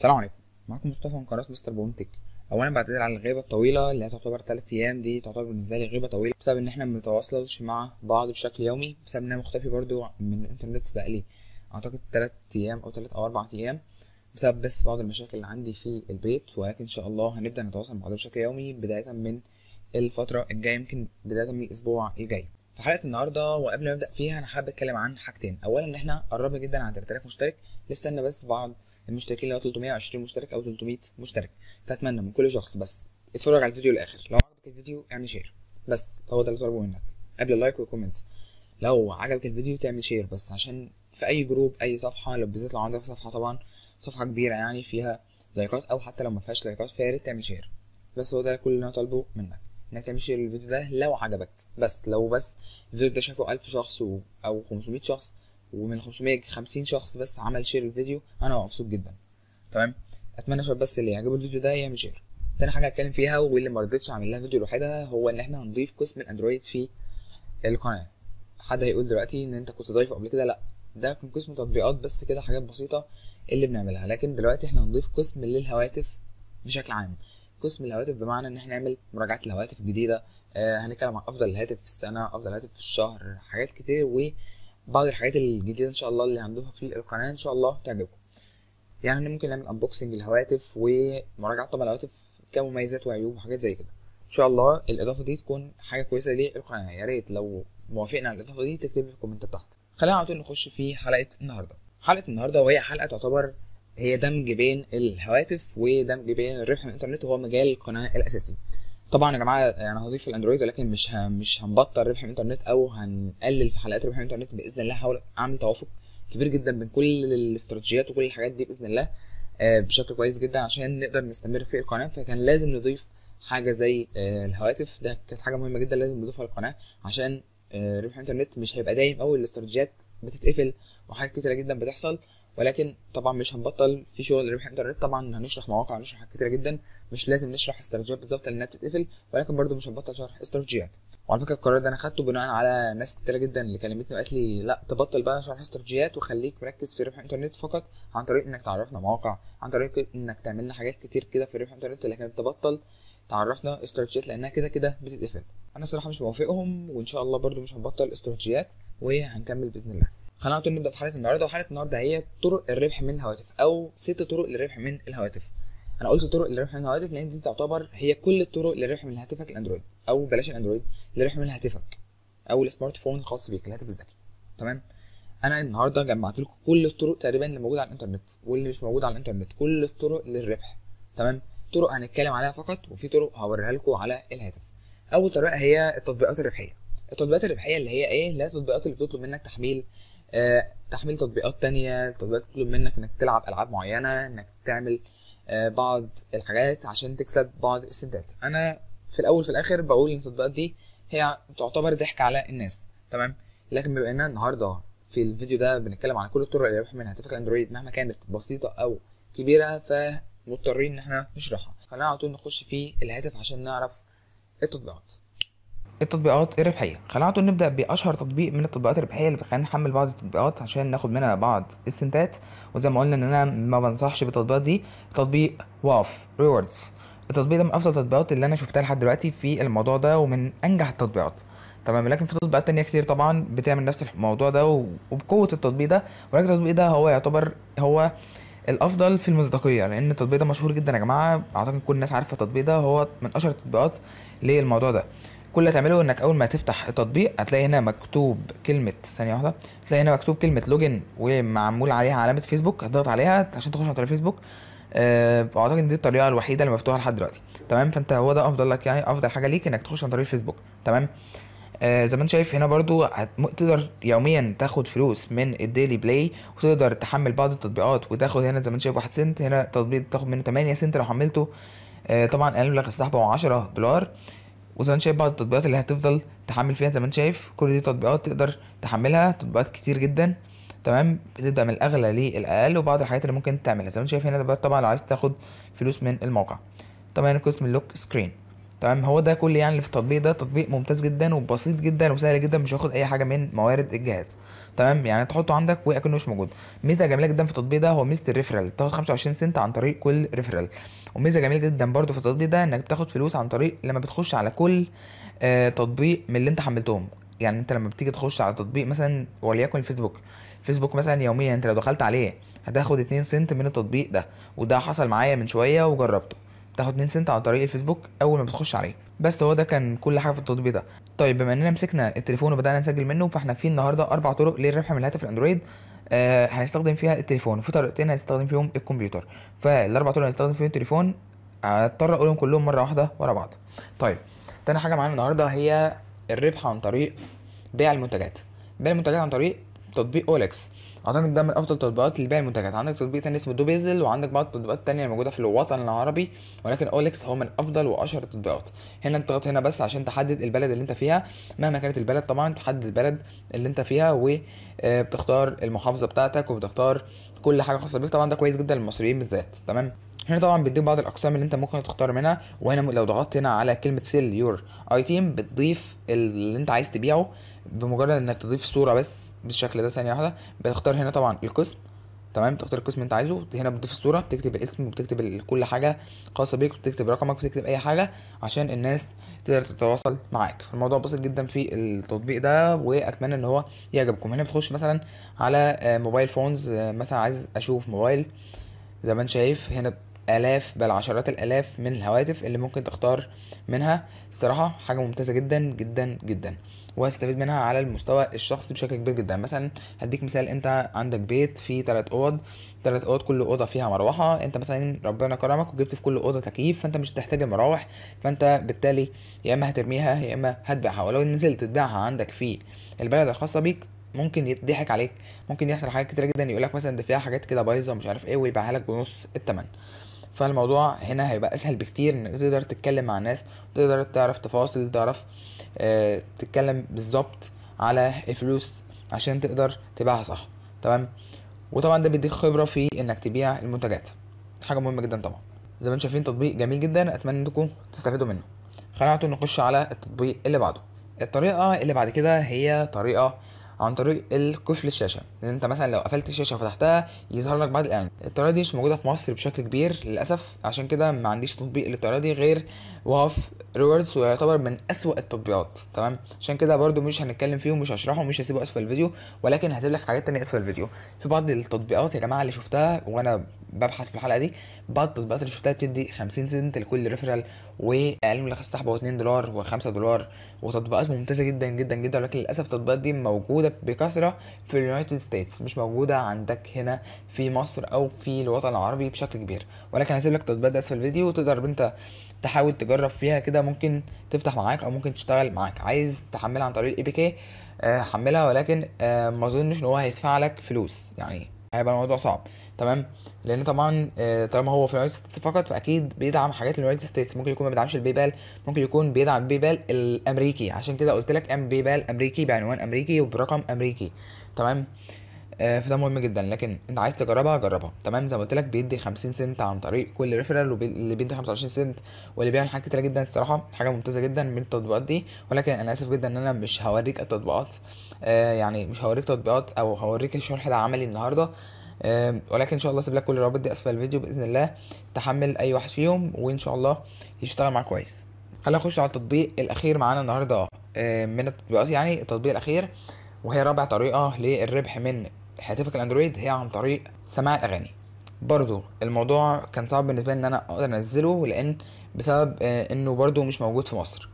السلام عليكم معكم مصطفى من قناه مستر بومتك اولا بعتذر عن الغيبه الطويله اللي تعتبر 3 ايام دي تعتبر بالنسبه لي غيبه طويله بسبب ان احنا ما بنتواصلش مع بعض بشكل يومي بسبب ان انا مختفي برضو من الانترنت بقالي اعتقد 3 ايام او 3 او 4 ايام بسبب بس بعض المشاكل اللي عندي في البيت ولكن ان شاء الله هنبدا نتواصل مع بعض بشكل يومي بدايه من الفتره الجايه يمكن بدايه من الاسبوع الجاي في حلقه النهارده وقبل ما ابدا فيها انا حابب اتكلم عن حاجتين اولا ان احنا قربنا جدا عن 3000 مشترك لسه بس بعض المشتركين اللي هو 320 مشترك او 300 مشترك فاتمنى من كل شخص بس اتفرج على الفيديو للاخر لو عجبك الفيديو اعمل شير بس هو ده اللي طلبه منك قبل اللايك والكومنت لو عجبك الفيديو تعمل شير بس عشان في اي جروب اي صفحه لو بالذات لو عندك صفحه طبعا صفحه كبيره يعني فيها لايكات او حتى لو ما فيهاش لايكات فيا ريت تعمل شير بس هو ده كل اللي انا طالبه منك انك تعمل شير للفيديو ده لو عجبك بس لو بس الفيديو ده شافه 1000 شخص او 500 شخص ومن 550 شخص بس عمل شير الفيديو انا مبسوط جدا تمام اتمنى شباب بس اللي يعجبه الفيديو ده يعمل شير تاني حاجه هتكلم فيها واللي ما رضيتش اعمل لها فيديو لوحدها هو ان احنا هنضيف قسم الاندرويد في القناه حد هيقول دلوقتي ان انت كنت ضايفه قبل كده لا ده كان قسم تطبيقات بس كده حاجات بسيطه اللي بنعملها لكن دلوقتي احنا هنضيف قسم للهواتف بشكل عام قسم الهواتف بمعنى ان احنا نعمل مراجعه الهواتف الجديده آه هنتكلم عن افضل الهاتف في السنه افضل هاتف في الشهر حاجات كتير و بعض الحاجات الجديده ان شاء الله اللي هنضيفها في القناه ان شاء الله تعجبكم يعني ممكن نعمل انبوكسنج للهواتف ومراجعه طبعا الهواتف كمميزات وعيوب وحاجات زي كده ان شاء الله الاضافه دي تكون حاجه كويسه للقناه يا ريت لو موافقنا على الاضافه دي تكتب في الكومنت تحت خلينا على طول نخش في حلقه النهارده حلقه النهارده وهي حلقه تعتبر هي دمج بين الهواتف ودمج بين الربح من الانترنت وهو مجال القناه الاساسي طبعا يا جماعه يعني انا هضيف الاندرويد ولكن مش مش هنبطل ربح الانترنت او هنقلل في حلقات ربح الانترنت باذن الله هحاول اعمل توافق كبير جدا بين كل الاستراتيجيات وكل الحاجات دي باذن الله آه، بشكل كويس جدا عشان نقدر نستمر في القناه فكان لازم نضيف حاجه زي آه، الهواتف ده كانت حاجه مهمه جدا لازم نضيفها للقناه عشان آه، ربح الانترنت مش هيبقى دايم او الاستراتيجيات بتتقفل وحاجات كتيره جدا بتحصل ولكن طبعا مش هنبطل في شغل ربح انترنت طبعا هنشرح مواقع هنشرح حاجات كتيره جدا مش لازم نشرح استراتيجيات بالظبط لانها بتتقفل ولكن برضو مش هنبطل شرح استراتيجيات وعلى فكره القرار ده انا خدته بناء على ناس كتيره جدا اللي كلمتني وقالت لي لا تبطل بقى شرح استراتيجيات وخليك مركز في ربح انترنت فقط عن طريق انك تعرفنا مواقع عن طريق انك تعمل لنا حاجات كتير كده في ربح انترنت لكن تبطل تعرفنا استراتيجيات لانها كده كده بتتقفل انا الصراحه مش موافقهم وان شاء الله برضو مش هنبطل استراتيجيات وهنكمل باذن الله خلينا نقول طول نبدا بحلقه النهارده وحلقه النهارده هي طرق الربح من الهواتف او ست طرق للربح من الهواتف انا قلت طرق للربح من الهواتف لان دي تعتبر هي كل الطرق للربح من هاتفك الاندرويد او بلاش الاندرويد للربح من هاتفك او السمارت فون الخاص بيك الهاتف الذكي تمام انا النهارده جمعت لكم كل الطرق تقريبا اللي موجوده على الانترنت واللي مش موجود على الانترنت كل الطرق للربح تمام طرق هنتكلم عليها فقط وفي طرق هوريها لكم على الهاتف اول طريقه هي التطبيقات الربحيه التطبيقات الربحيه اللي هي ايه اللي هي التطبيقات اللي بتطلب منك تحميل آه، تحميل تطبيقات تانية تطبيقات تطلب منك انك تلعب العاب معينة انك تعمل آه، بعض الحاجات عشان تكسب بعض السنتات انا في الاول في الاخر بقول ان التطبيقات دي هي تعتبر ضحك على الناس تمام لكن بما اننا النهارده في الفيديو ده بنتكلم عن كل الطرق اللي ربح منها هاتفك الاندرويد مهما كانت بسيطه او كبيره فمضطرين ان احنا نشرحها خلينا على طول نخش في الهاتف عشان نعرف التطبيقات التطبيقات الربحيه خلينا على نبدا باشهر تطبيق من التطبيقات الربحيه اللي خلينا نحمل بعض التطبيقات عشان ناخد منها بعض السنتات وزي ما قلنا ان انا ما بنصحش بالتطبيقات دي تطبيق واف ريوردز التطبيق ده من افضل التطبيقات اللي انا شفتها لحد دلوقتي في الموضوع ده ومن انجح التطبيقات تمام لكن في تطبيقات تانية كتير طبعا بتعمل نفس الموضوع ده وبقوه التطبيق ده ولكن التطبيق ده هو يعتبر هو الافضل في المصداقيه لان التطبيق ده مشهور جدا يا جماعه اعتقد كل الناس عارفه التطبيق ده هو من اشهر التطبيقات للموضوع ده كل اللي هتعمله انك اول ما تفتح التطبيق هتلاقي هنا مكتوب كلمه ثانيه واحده هتلاقي هنا مكتوب كلمه لوجن ومعمول عليها علامه فيسبوك هتضغط عليها عشان تخش على فيسبوك أه اعتقد ان دي الطريقه الوحيده اللي مفتوحه لحد دلوقتي تمام فانت هو ده افضل لك يعني افضل حاجه ليك انك تخش عن طريق الفيسبوك تمام آه زي ما انت شايف هنا برضو تقدر يوميا تاخد فلوس من الديلي بلاي وتقدر تحمل بعض التطبيقات وتاخد هنا زي ما انت شايف 1 سنت هنا تطبيق تاخد منه 8 سنت لو حملته آه طبعا المبلغ لك هو 10 دولار وزي ما انت شايف بعض التطبيقات اللي هتفضل تحمل فيها زي ما انت شايف كل دي تطبيقات تقدر تحملها تطبيقات كتير جدا تمام بتبدا من الاغلى للاقل وبعض الحاجات اللي ممكن تعملها زي ما انت شايف هنا طبعا لو عايز تاخد فلوس من الموقع طبعا قسم اللوك سكرين تمام هو ده كل يعني اللي في التطبيق ده تطبيق ممتاز جدا وبسيط جدا وسهل جدا مش هياخد اي حاجه من موارد الجهاز تمام يعني تحطه عندك واكنه مش موجود ميزه جميله جدا في التطبيق ده هو ميزه الريفرال تاخد 25 سنت عن طريق كل ريفرال وميزه جميله جدا برده في التطبيق ده انك بتاخد فلوس عن طريق لما بتخش على كل آه، تطبيق من اللي انت حملتهم يعني انت لما بتيجي تخش على تطبيق مثلا وليكن الفيسبوك فيسبوك مثلا يوميا انت لو دخلت عليه هتاخد 2 سنت من التطبيق ده وده حصل معايا من شويه وجربته تاخد 2 سنت عن طريق الفيسبوك اول ما بتخش عليه بس هو ده كان كل حاجه في التطبيق ده طيب بما اننا مسكنا التليفون وبدانا نسجل منه فاحنا في النهارده اربع طرق للربح من الهاتف الاندرويد آه هنستخدم فيها التليفون وفي طريقتين هنستخدم فيهم الكمبيوتر فالاربع طرق هنستخدم فيهم التليفون هضطر اقولهم كلهم مره واحده ورا بعض طيب تاني حاجه معانا النهارده هي الربح عن طريق بيع المنتجات بيع المنتجات عن طريق تطبيق اولكس اعتقد ده من افضل تطبيقات لبيع المنتجات عندك تطبيق تاني اسمه دوبيزل وعندك بعض التطبيقات التانية الموجوده في الوطن العربي ولكن اولكس هو من افضل واشهر التطبيقات هنا انت تضغط هنا بس عشان تحدد البلد اللي انت فيها مهما كانت البلد طبعا تحدد البلد اللي انت فيها وبتختار آه، المحافظه بتاعتك وبتختار كل حاجه خاصه بيك طبعا ده كويس جدا للمصريين بالذات تمام هنا طبعا بيديك بعض الاقسام اللي انت ممكن تختار منها وهنا لو ضغطت هنا على كلمه سيل يور اي تيم بتضيف اللي انت عايز تبيعه بمجرد انك تضيف صوره بس بالشكل ده ثانيه واحده بتختار هنا طبعا القسم تمام تختار القسم اللي انت عايزه هنا بتضيف الصوره بتكتب الاسم وبتكتب كل حاجه خاصه بيك بتكتب رقمك بتكتب اي حاجه عشان الناس تقدر تتواصل معاك فالموضوع بسيط جدا في التطبيق ده واتمنى ان هو يعجبكم هنا بتخش مثلا على موبايل آه، فونز آه، مثلا عايز اشوف موبايل زي ما انت شايف هنا الاف بل عشرات الالاف من الهواتف اللي ممكن تختار منها الصراحه حاجه ممتازه جدا جدا جدا وهستفيد منها على المستوى الشخصي بشكل كبير جدا مثلا هديك مثال انت عندك بيت فيه ثلاث اوض ثلاث اوض كل اوضه فيها مروحه انت مثلا ربنا كرمك وجبت في كل اوضه تكييف فانت مش هتحتاج المراوح فانت بالتالي يا اما هترميها يا اما هتبيعها ولو نزلت تبيعها عندك في البلد الخاصه بيك ممكن يضحك عليك ممكن يحصل حاجات كتير جدا يقولك مثلا ده فيها حاجات كده بايظه مش عارف ايه ويبيعها لك بنص التمن فالموضوع هنا هيبقى اسهل بكتير انك تقدر تتكلم مع الناس تقدر تعرف تفاصيل تعرف آه، تتكلم بالظبط على الفلوس عشان تقدر تبيعها صح تمام وطبعا ده بيديك خبره في انك تبيع المنتجات حاجه مهمه جدا طبعا زي ما انتم شايفين تطبيق جميل جدا اتمنى انكم تستفيدوا منه خلينا نخش على التطبيق اللي بعده الطريقه اللي بعد كده هي طريقه عن طريق قفل الشاشه لان انت مثلا لو قفلت الشاشه وفتحتها يظهر لك بعض الاعلانات الطريقه دي مش موجوده في مصر بشكل كبير للاسف عشان كده ما عنديش تطبيق للطريقه دي غير واف ريوردز ويعتبر من اسوأ التطبيقات تمام عشان كده برضو مش هنتكلم فيه ومش هشرحه ومش هسيبه اسفل الفيديو ولكن هسيب لك حاجات تانية اسفل الفيديو في بعض التطبيقات يا جماعه اللي شفتها وانا ببحث في الحلقه دي بعض التطبيقات اللي شفتها بتدي 50 سنت لكل ريفرال واقل ملخص سحبه 2 دولار و5 دولار وتطبيقات ممتازه جدا جدا جدا ولكن للاسف التطبيقات دي موجوده بكثره في اليونايتد ستيتس مش موجوده عندك هنا في مصر او في الوطن العربي بشكل كبير ولكن هسيب لك التطبيقات ده اسفل الفيديو وتقدر انت تحاول تجرب فيها كده ممكن تفتح معاك او ممكن تشتغل معاك عايز تحملها عن طريق الاي بي كي حملها ولكن آه، ما اظنش ان هو هيدفع لك فلوس يعني هيبقى الموضوع صعب تمام لان طبعا آه، طالما هو في اليونايتد ستيتس فقط فاكيد بيدعم حاجات الولايات ستيتس ممكن يكون ما بيدعمش البي بال ممكن يكون بيدعم بي بال الامريكي عشان كده قلت لك ام بي بال امريكي بعنوان امريكي وبرقم امريكي تمام آه، فده مهم جدا لكن انت عايز تجربها جربها تمام زي ما قلت لك بيدي 50 سنت عن طريق كل ريفرال واللي بيدي 25 سنت واللي بيعمل حاجات كتيره جدا الصراحه حاجه ممتازه جدا من التطبيقات دي ولكن انا اسف جدا ان انا مش هوريك التطبيقات آه، يعني مش هوريك تطبيقات او هوريك الشرح ده عملي النهارده ولكن ان شاء الله اسيب لك كل الروابط دي اسفل الفيديو باذن الله تحمل اي واحد فيهم وان شاء الله يشتغل معاك كويس خلينا نخش على التطبيق الاخير معانا النهارده آه، من التطبيقات يعني التطبيق الاخير وهي رابع طريقه للربح من هاتفك الاندرويد هي عن طريق سماع الاغاني برضو الموضوع كان صعب بالنسبه لي ان انا اقدر انزله لان بسبب آه، انه برضو مش موجود في مصر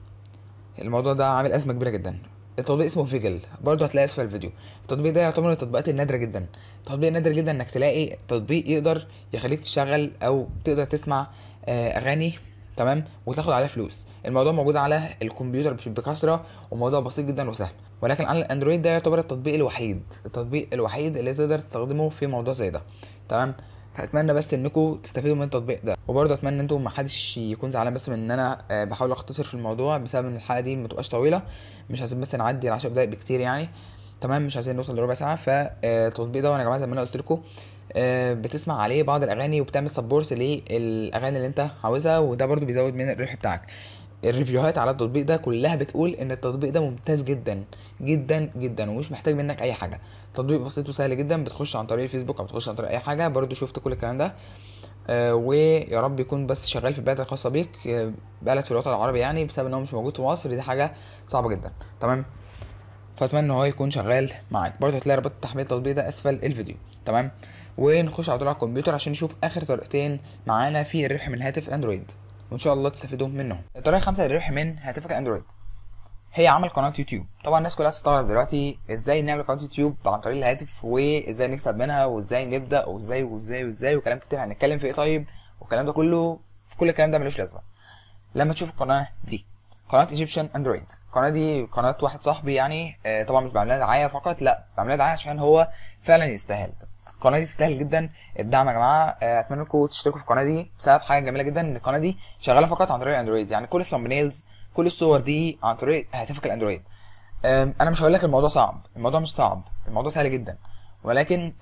الموضوع ده عامل ازمه كبيره جدا التطبيق اسمه فيجل برضو هتلاقيه اسفل الفيديو التطبيق ده يعتبر من التطبيقات النادره جدا تطبيق نادر جدا انك تلاقي تطبيق يقدر يخليك تشغل او تقدر تسمع آه، اغاني تمام وتاخد عليه فلوس الموضوع موجود على الكمبيوتر بكثره وموضوع بسيط جدا وسهل ولكن على الاندرويد ده يعتبر التطبيق الوحيد التطبيق الوحيد اللي تقدر تستخدمه في موضوع زي ده تمام فاتمنى بس انكم تستفيدوا من التطبيق ده وبرضه اتمنى ان انتم حدش يكون زعلان بس من ان انا آه، بحاول اختصر في الموضوع بسبب ان الحلقه دي ما طويله مش عايزين بس نعدي ال 10 دقايق بكتير يعني تمام مش عايزين نوصل لربع ساعه فالتطبيق آه، ده وانا يا جماعه زي ما انا قلت لكم آه، بتسمع عليه بعض الاغاني وبتعمل سبورت للاغاني اللي انت عاوزها وده برضو بيزود من الربح بتاعك الريفيوهات على التطبيق ده كلها بتقول ان التطبيق ده ممتاز جدا جدا جدا ومش محتاج منك اي حاجه تطبيق بسيط وسهل جدا بتخش عن طريق الفيسبوك او بتخش عن طريق اي حاجه برضو شفت كل الكلام ده آه ويا رب يكون بس شغال في البلد الخاصه بيك آه، بلد في الوطن العربي يعني بسبب ان هو مش موجود في مصر دي حاجه صعبه جدا تمام فاتمنى ان هو يكون شغال معاك برضه هتلاقي رابط التحميل التطبيق ده اسفل الفيديو تمام ونخش على طول على الكمبيوتر عشان نشوف اخر طريقتين معانا في الربح من هاتف الاندرويد وان شاء الله تستفيدوا منهم الطريقه الخامسه للربح من هاتفك الاندرويد هي عمل قناه يوتيوب طبعا الناس كلها تستغرب دلوقتي ازاي نعمل قناه يوتيوب عن طريق الهاتف وازاي نكسب منها وازاي نبدا وازاي وازاي وازاي وكلام كتير هنتكلم في ايه طيب والكلام ده كله كل الكلام ده ملوش لازمه لما تشوف القناه دي قناه ايجيبشن اندرويد القناه دي قناه واحد صاحبي يعني آه طبعا مش بعملها دعايه فقط لا بعملها دعايه عشان هو فعلا يستاهل القناه دي تستاهل جدا الدعم يا جماعه آه اتمنى لكم تشتركوا في القناه دي بسبب حاجه جميله جدا ان القناه دي شغاله فقط عن طريق الاندرويد يعني كل الثمبنيلز كل الصور دي عن طريق هاتفك الاندرويد آه انا مش هقول لك الموضوع صعب الموضوع مش صعب الموضوع سهل جدا ولكن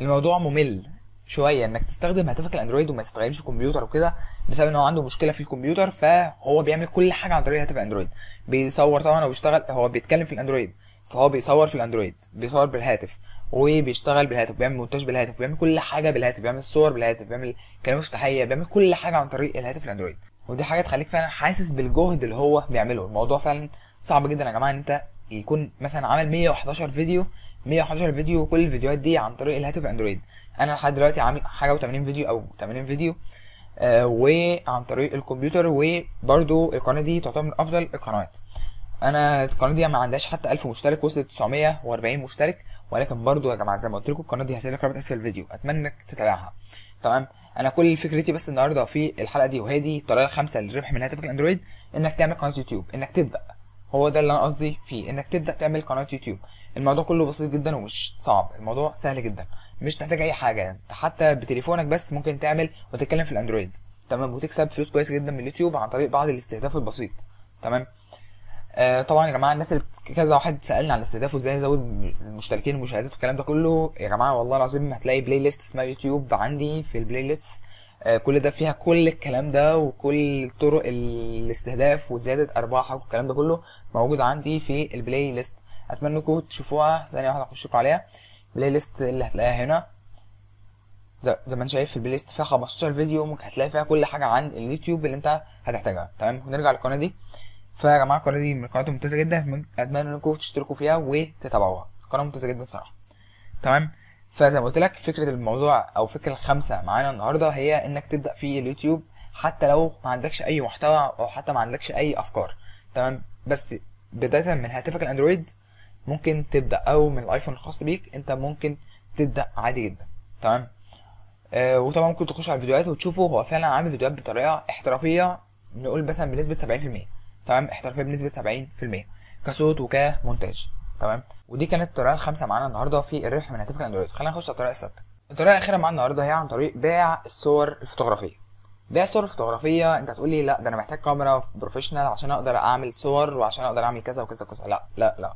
الموضوع ممل شويه انك تستخدم هاتفك الاندرويد وما يستخدمش كمبيوتر وكده بسبب ان هو عنده مشكله في الكمبيوتر فهو بيعمل كل حاجه عن طريق هاتف اندرويد بيصور طبعا وبيشتغل هو بيتكلم في الاندرويد فهو بيصور في الاندرويد بيصور بالهاتف وبيشتغل بالهاتف بيعمل مونتاج بالهاتف بيعمل كل حاجه بالهاتف بيعمل صور بالهاتف بيعمل كلمات مفتاحيه بيعمل كل حاجه عن طريق الهاتف الاندرويد ودي حاجه تخليك فعلا حاسس بالجهد اللي هو بيعمله الموضوع فعلا صعب جدا يا جماعه ان انت يكون مثلا عمل 111 فيديو 111 فيديو كل الفيديوهات دي عن طريق الهاتف اندرويد انا لحد دلوقتي عامل حاجه و80 فيديو او 80 فيديو آه وعن طريق الكمبيوتر وبرده القناه دي تعتبر من افضل القنوات انا القناه دي ما عندهاش حتى 1000 مشترك وصلت 940 مشترك ولكن برضو يا جماعه زي ما قلت لكم القناه دي هسيب لك رابط اسفل الفيديو اتمنى انك تتابعها تمام انا كل فكرتي بس النهارده في الحلقه دي وهي دي الطريقه الخامسه للربح من هاتفك الاندرويد انك تعمل قناه يوتيوب انك تبدا هو ده اللي انا قصدي فيه انك تبدا تعمل قناه يوتيوب الموضوع كله بسيط جدا ومش صعب الموضوع سهل جدا مش تحتاج اي حاجه يعني حتى بتليفونك بس ممكن تعمل وتتكلم في الاندرويد تمام وتكسب فلوس كويسه جدا من اليوتيوب عن طريق بعض الاستهداف البسيط تمام آه طبعا يا جماعه الناس اللي كذا واحد سالني عن الاستهداف وازاي ازود المشتركين والمشاهدات والكلام ده كله يا جماعه والله العظيم هتلاقي بلاي ليست اسمها يوتيوب عندي في البلاي ليست آه كل ده فيها كل الكلام ده وكل طرق الاستهداف وزياده ارباحك والكلام ده كله موجود عندي في البلاي ليست اتمنى انكم تشوفوها ثانيه واحده اخش عليها البلاي ليست اللي هتلاقيها هنا زي ما انت شايف البلاي ليست فيها 15 فيديو ممكن هتلاقي فيها كل حاجه عن اليوتيوب اللي انت هتحتاجها تمام نرجع للقناه دي فيا جماعه القناه دي من القنوات الممتازه جدا اتمنى انكم تشتركوا فيها وتتابعوها قناه ممتازه جدا صراحه تمام فزي ما قلت لك فكره الموضوع او فكره الخمسه معانا النهارده هي انك تبدا في اليوتيوب حتى لو ما عندكش اي محتوى او حتى ما عندكش اي افكار تمام بس بدايه من هاتفك الاندرويد ممكن تبدا او من الايفون الخاص بيك انت ممكن تبدا عادي جدا تمام آه وطبعا ممكن تخش على الفيديوهات وتشوفه هو فعلا عامل فيديوهات بطريقه احترافيه نقول مثلا بنسبه 70% تمام احترافيه بنسبه 70% كصوت وكمونتاج تمام ودي كانت الطريقه الخامسه معانا النهارده في الربح من هاتفك اندرويد خلينا نخش على الطريقه السادسه الطريقه الاخيره معانا النهارده هي عن طريق بيع الصور الفوتوغرافيه بيع الصور الفوتوغرافيه انت هتقول لي لا ده انا محتاج كاميرا بروفيشنال عشان اقدر اعمل صور وعشان اقدر اعمل كذا وكذا وكذا لا لا لا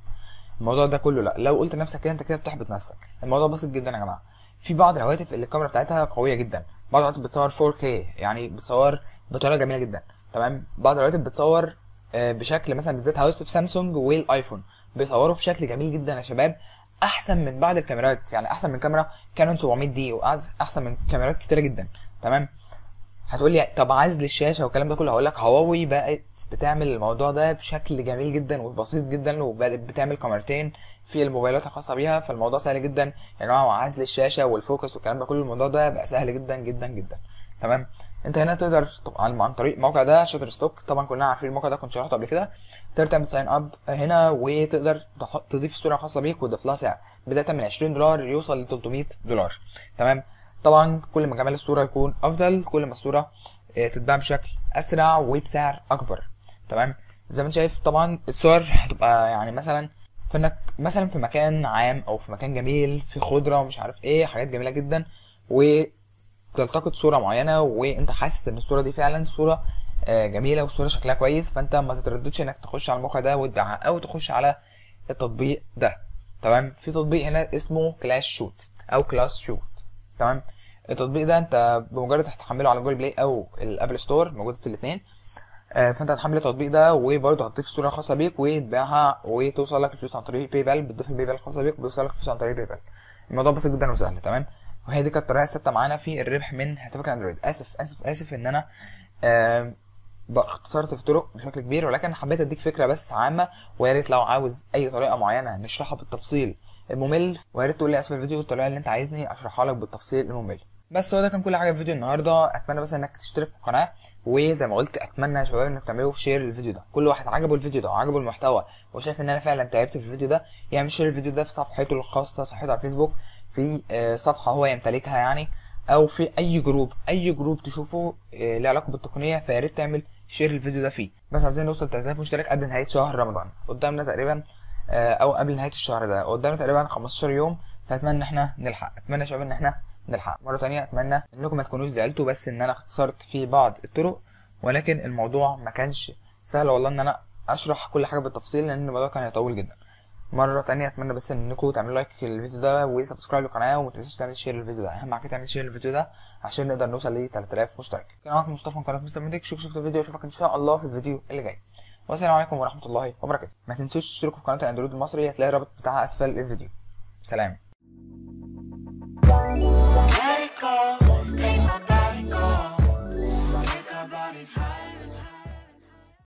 الموضوع ده كله لا لو قلت لنفسك كده انت كده بتحبط نفسك الموضوع بسيط جدا يا جماعه في بعض الهواتف اللي الكاميرا بتاعتها قويه جدا بعض الهواتف بتصور 4K يعني بتصور بطريقه جميله جدا تمام بعض الهواتف بتصور آه، بشكل مثلا بالذات هواتف سامسونج والايفون بيصوروا بشكل جميل جدا يا شباب احسن من بعض الكاميرات يعني احسن من كاميرا كانون 700 دي واحسن من كاميرات كتيره جدا تمام هتقولي طب عزل الشاشه والكلام ده كله هقول لك هواوي بقت بتعمل الموضوع ده بشكل جميل جدا وبسيط جدا وبقت بتعمل كاميرتين في الموبايلات الخاصه بيها فالموضوع سهل جدا يا جماعه وعزل الشاشه والفوكس والكلام ده كله الموضوع ده بقى سهل جدا جدا جدا تمام انت هنا تقدر طبعا عن طريق الموقع ده شاتر ستوك طبعا كلنا عارفين الموقع ده كنت شرحته قبل كده تقدر تعمل ساين اب هنا وتقدر تضيف صوره خاصه بيك وتضيف لها سعر بدايه من 20 دولار يوصل ل 300 دولار تمام طبعا كل ما جمال الصورة يكون أفضل كل ما الصورة آه، تتباع بشكل أسرع وبسعر أكبر تمام زي ما انت شايف طبعا الصور هتبقى يعني مثلا فانك مثلا في مكان عام او في مكان جميل في خضره ومش عارف ايه حاجات جميله جدا وتلتقط صوره معينه وانت حاسس ان الصوره دي فعلا صوره آه، جميله وصوره شكلها كويس فانت ما تترددش انك تخش على الموقع ده وتبيعها او تخش على التطبيق ده تمام في تطبيق هنا اسمه كلاش شوت او كلاس شوت تمام التطبيق ده انت بمجرد هتحمله على جوجل بلاي او الابل ستور موجود في الاثنين آه، فانت هتحمل التطبيق ده وبرده هتضيف الصوره الخاصه بيك وتبيعها وتوصل لك الفلوس عن طريق باي بال بتضيف الباي بال الخاصه بيك وبيوصل لك الفلوس عن طريق باي بال الموضوع بسيط جدا وسهل تمام وهي دي كانت الطريقه الثابته معانا في الربح من هاتفك الاندرويد اسف اسف اسف ان انا آه، اختصرت في طرق بشكل كبير ولكن حبيت اديك فكره بس عامه ويا ريت لو عاوز اي طريقه معينه نشرحها بالتفصيل ممل ويا ريت تقول لي اسم الفيديو بالطريقه اللي انت عايزني اشرحها لك بالتفصيل الممل بس هو ده كان كل حاجه في الفيديو النهارده اتمنى بس انك تشترك في القناه وزي ما قلت اتمنى يا شباب انك تعملوا شير للفيديو ده كل واحد عجبه الفيديو ده وعجبه المحتوى وشايف ان انا فعلا تعبت في الفيديو ده يعمل شير الفيديو ده في صفحته الخاصه صفحته على الفيسبوك في آه، صفحه هو يمتلكها يعني او في اي جروب اي جروب تشوفه آه، له علاقه بالتقنيه فيا ريت تعمل شير الفيديو ده فيه بس عايزين نوصل 3000 مشترك قبل نهايه شهر رمضان قدامنا تقريبا آه، او قبل نهايه الشهر ده قدامنا تقريبا 15 يوم فاتمنى ان احنا نلحق اتمنى يا شباب ان احنا نلحق مره تانية اتمنى انكم ما تكونوش زعلتوا بس ان انا اختصرت في بعض الطرق ولكن الموضوع ما كانش سهل والله ان انا اشرح كل حاجه بالتفصيل لان الموضوع كان هيطول جدا مره تانية اتمنى بس انكم تعملوا لايك للفيديو ده وسبسكرايب للقناه وما تنسوش تعملوا شير للفيديو ده اهم حاجه تعمل شير للفيديو ده عشان نقدر نوصل ل 3000 مشترك كان معاكم مصطفى من قناه مستر ميديك شوف شفت الفيديو اشوفك ان شاء الله في الفيديو اللي جاي والسلام عليكم ورحمه الله وبركاته ما تنسوش تشتركوا في قناه الاندرويد المصري هتلاقي الرابط بتاعها اسفل الفيديو سلام